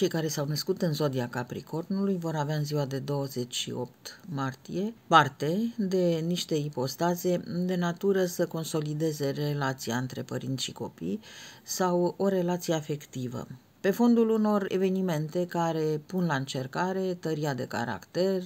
Cei care s-au născut în zodia Capricornului vor avea în ziua de 28 martie parte de niște ipostaze de natură să consolideze relația între părinți și copii sau o relație afectivă pe fondul unor evenimente care pun la încercare tăria de caracter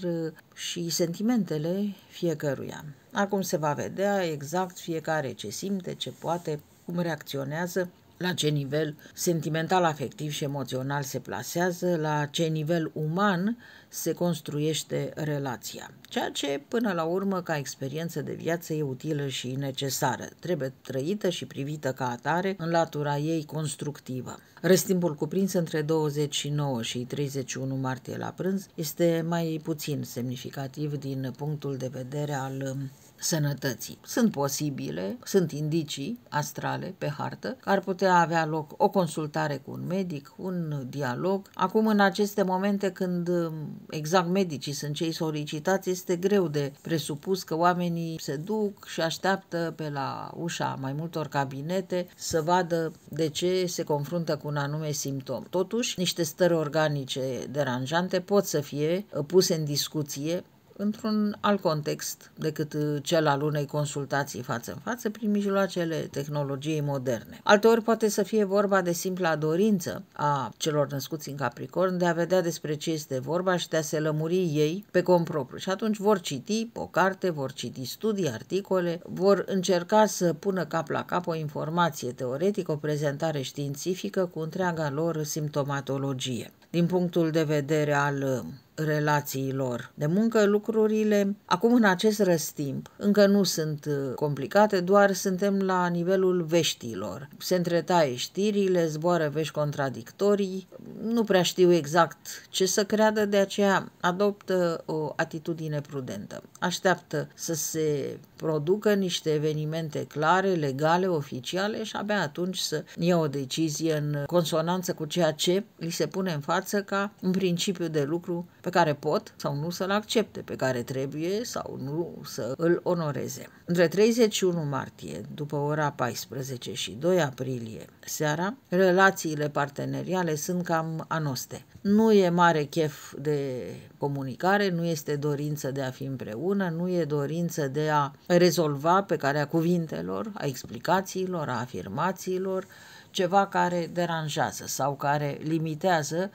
și sentimentele fiecăruia. Acum se va vedea exact fiecare ce simte, ce poate, cum reacționează la ce nivel sentimental, afectiv și emoțional se plasează, la ce nivel uman se construiește relația. Ceea ce, până la urmă, ca experiență de viață e utilă și necesară. Trebuie trăită și privită ca atare în latura ei constructivă. Restimpul cuprins între 29 și 31 martie la prânz este mai puțin semnificativ din punctul de vedere al sănătății. Sunt posibile, sunt indicii astrale pe hartă că ar putea avea loc o consultare cu un medic, un dialog. Acum, în aceste momente când um, exact medicii sunt cei solicitați, este greu de presupus că oamenii se duc și așteaptă pe la ușa mai multor cabinete să vadă de ce se confruntă cu un anume simptom. Totuși, niște stări organice deranjante pot să fie uh, puse în discuție într-un alt context decât uh, cel al unei consultații față în față prin mijloacele tehnologiei moderne. Alteori poate să fie vorba de simpla dorință a celor născuți în Capricorn de a vedea despre ce este vorba și de a se lămuri ei pe compropriu. Și atunci vor citi o carte, vor citi studii, articole, vor încerca să pună cap la cap o informație teoretică, o prezentare științifică cu întreaga lor simptomatologie. Din punctul de vedere al uh, relațiilor de muncă, lucrurile acum în acest răstimp încă nu sunt uh, complicate, doar suntem la nivelul veștilor. Se întretaie știrile, zboară vești contradictorii, nu prea știu exact ce să creadă, de aceea adoptă o atitudine prudentă. Așteaptă să se producă niște evenimente clare, legale, oficiale și abia atunci să ia o decizie în consonanță cu ceea ce li se pune în față ca un principiu de lucru pe care pot sau nu să-l accepte, pe care trebuie sau nu să îl onoreze. Între 31 martie, după ora 14 și 2 aprilie seara, relațiile parteneriale sunt cam anoste. Nu e mare chef de comunicare, nu este dorință de a fi împreună, nu e dorință de a rezolva pe care a cuvintelor, a explicațiilor, a afirmațiilor, ceva care deranjează sau care limitează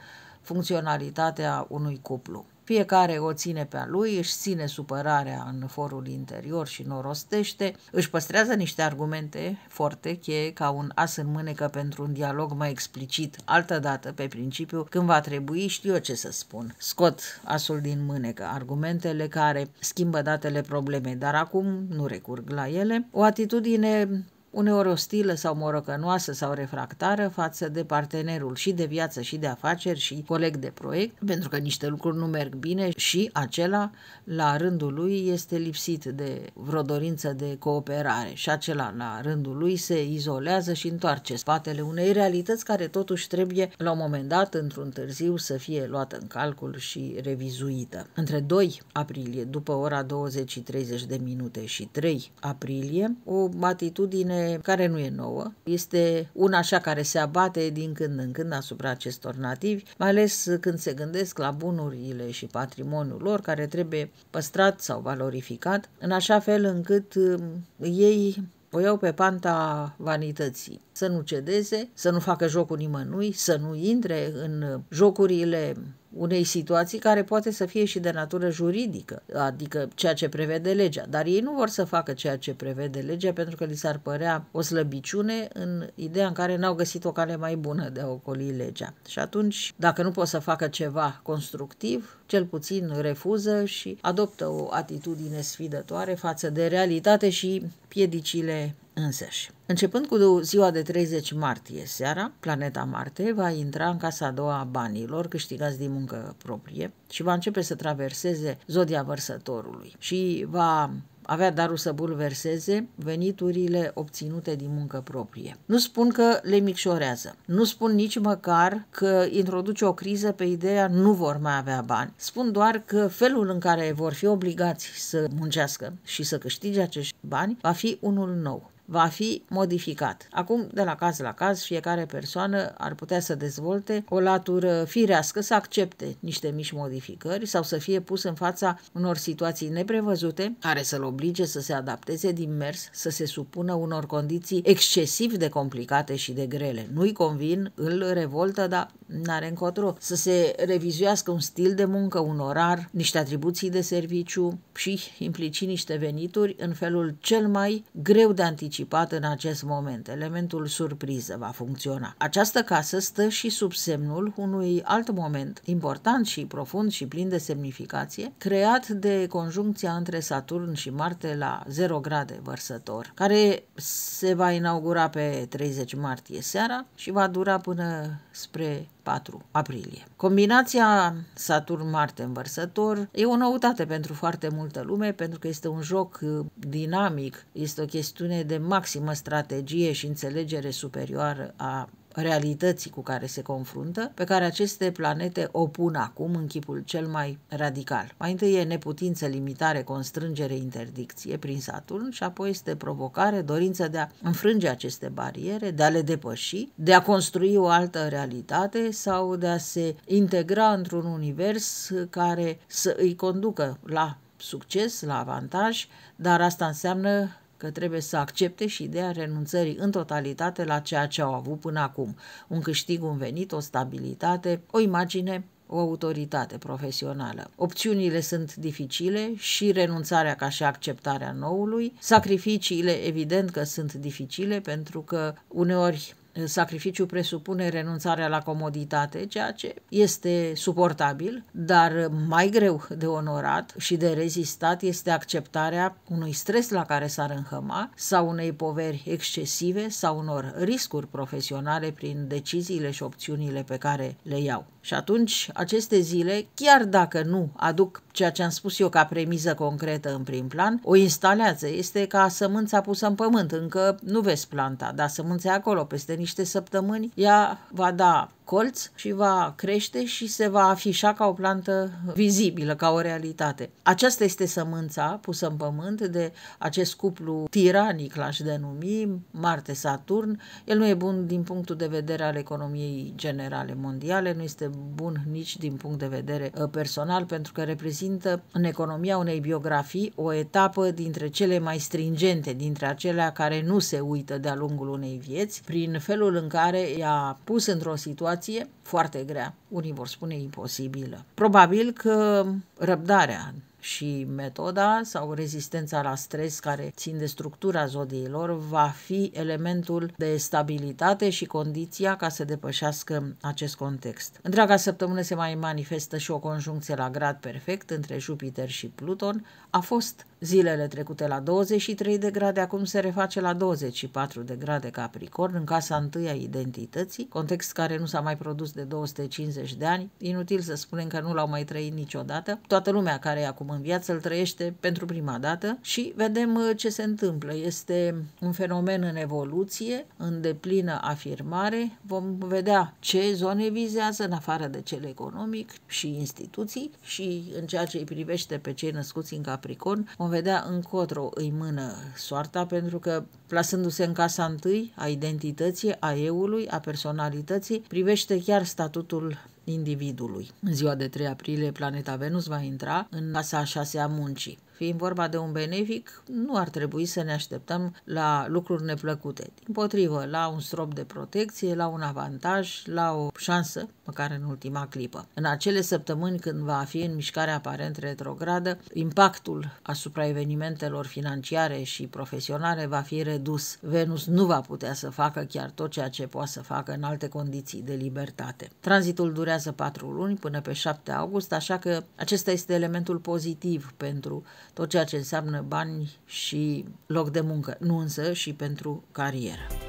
funcționalitatea unui cuplu. Fiecare o ține pe a lui, își ține supărarea în forul interior și nu rostește, își păstrează niște argumente foarte cheie ca un as în mânecă pentru un dialog mai explicit, altă dată, pe principiu, când va trebui, știu eu ce să spun. Scot asul din mânecă, argumentele care schimbă datele probleme, dar acum nu recurg la ele. O atitudine uneori ostilă sau morocănoasă sau refractară față de partenerul și de viață și de afaceri și coleg de proiect, pentru că niște lucruri nu merg bine și acela, la rândul lui, este lipsit de vreo dorință de cooperare și acela, la rândul lui, se izolează și întoarce spatele unei realități care totuși trebuie, la un moment dat, într-un târziu, să fie luată în calcul și revizuită. Între 2 aprilie, după ora 20 și 30 de minute și 3 aprilie, o atitudine care nu e nouă. Este una așa care se abate din când în când asupra acestor nativi, mai ales când se gândesc la bunurile și patrimoniul lor care trebuie păstrat sau valorificat, în așa fel încât um, ei o iau pe panta vanității. Să nu cedeze, să nu facă jocul nimănui, să nu intre în jocurile unei situații care poate să fie și de natură juridică, adică ceea ce prevede legea. Dar ei nu vor să facă ceea ce prevede legea pentru că li s-ar părea o slăbiciune în ideea în care n-au găsit o cale mai bună de a ocoli legea. Și atunci, dacă nu pot să facă ceva constructiv, cel puțin refuză și adoptă o atitudine sfidătoare față de realitate și piedicile însăși. Începând cu ziua de 30 martie seara, planeta Marte va intra în casa a doua a banilor câștigați din muncă proprie și va începe să traverseze zodia vărsătorului și va avea darul să bulverseze veniturile obținute din muncă proprie. Nu spun că le micșorează, nu spun nici măcar că introduce o criză pe ideea nu vor mai avea bani. Spun doar că felul în care vor fi obligați să muncească și să câștige acești bani va fi unul nou va fi modificat. Acum, de la caz la caz, fiecare persoană ar putea să dezvolte o latură firească, să accepte niște mici modificări sau să fie pus în fața unor situații neprevăzute care să-l oblige să se adapteze din mers, să se supună unor condiții excesiv de complicate și de grele. Nu-i convin, îl revoltă, dar n-are încotro, să se revizuiască un stil de muncă, un orar, niște atribuții de serviciu și implici niște venituri în felul cel mai greu de anticipat în acest moment. Elementul surpriză va funcționa. Această casă stă și sub semnul unui alt moment important și profund și plin de semnificație, creat de conjuncția între Saturn și Marte la 0 grade vărsător, care se va inaugura pe 30 martie seara și va dura până spre 4 aprilie. Combinația Saturn-Marte învărsător e o noutate pentru foarte multă lume, pentru că este un joc uh, dinamic, este o chestiune de maximă strategie și înțelegere superioară a realității cu care se confruntă, pe care aceste planete o pun acum în chipul cel mai radical. Mai întâi e neputință, limitare, constrângere, interdicție prin Saturn și apoi este provocare, dorință de a înfrânge aceste bariere, de a le depăși, de a construi o altă realitate sau de a se integra într-un univers care să îi conducă la succes, la avantaj, dar asta înseamnă că trebuie să accepte și ideea renunțării în totalitate la ceea ce au avut până acum. Un câștig, un venit, o stabilitate, o imagine, o autoritate profesională. Opțiunile sunt dificile și renunțarea ca și acceptarea noului. Sacrificiile evident că sunt dificile pentru că uneori sacrificiu presupune renunțarea la comoditate, ceea ce este suportabil, dar mai greu de onorat și de rezistat este acceptarea unui stres la care s-ar înhăma sau unei poveri excesive sau unor riscuri profesionale prin deciziile și opțiunile pe care le iau. Și atunci, aceste zile, chiar dacă nu aduc ceea ce am spus eu ca premiză concretă în prim plan, o instalează. Este ca sămânța pusă în pământ, încă nu vezi planta, dar sămânța acolo, peste niște săptămâni, ea va da colț și va crește și se va afișa ca o plantă vizibilă, ca o realitate. Aceasta este sămânța pusă în pământ de acest cuplu tiranic, l-aș denumi, Marte-Saturn. El nu e bun din punctul de vedere al economiei generale mondiale, nu este bun nici din punct de vedere uh, personal, pentru că reprezintă reprezintă în economia unei biografii o etapă dintre cele mai stringente, dintre acelea care nu se uită de-a lungul unei vieți, prin felul în care i-a pus într-o situație foarte grea, unii vor spune imposibilă. Probabil că răbdarea și metoda sau rezistența la stres care țin de structura zodiilor va fi elementul de stabilitate și condiția ca să depășească acest context. Întreaga săptămână se mai manifestă și o conjuncție la grad perfect între Jupiter și Pluton. A fost zilele trecute la 23 de grade, acum se reface la 24 de grade Capricorn, în casa întâia identității, context care nu s-a mai produs de 250 de ani. Inutil să spunem că nu l-au mai trăit niciodată. Toată lumea care e acum om în viață, îl trăiește pentru prima dată și vedem uh, ce se întâmplă. Este un fenomen în evoluție, în deplină afirmare. Vom vedea ce zone vizează, în afară de cel economic și instituții și în ceea ce îi privește pe cei născuți în Capricorn, vom vedea încotro îi mână soarta, pentru că plasându-se în casa întâi a identității, a eului, a personalității, privește chiar statutul individului. În ziua de 3 aprilie, planeta Venus va intra în casa a șasea muncii. Fiind vorba de un benefic, nu ar trebui să ne așteptăm la lucruri neplăcute. Din potrivă, la un strop de protecție, la un avantaj, la o șansă, măcar în ultima clipă. În acele săptămâni când va fi în mișcare aparent retrogradă, impactul asupra evenimentelor financiare și profesionale va fi redus. Venus nu va putea să facă chiar tot ceea ce poate să facă în alte condiții de libertate. Tranzitul durează patru luni până pe 7 august, așa că acesta este elementul pozitiv pentru tot ceea ce înseamnă bani și loc de muncă, nu însă și pentru carieră.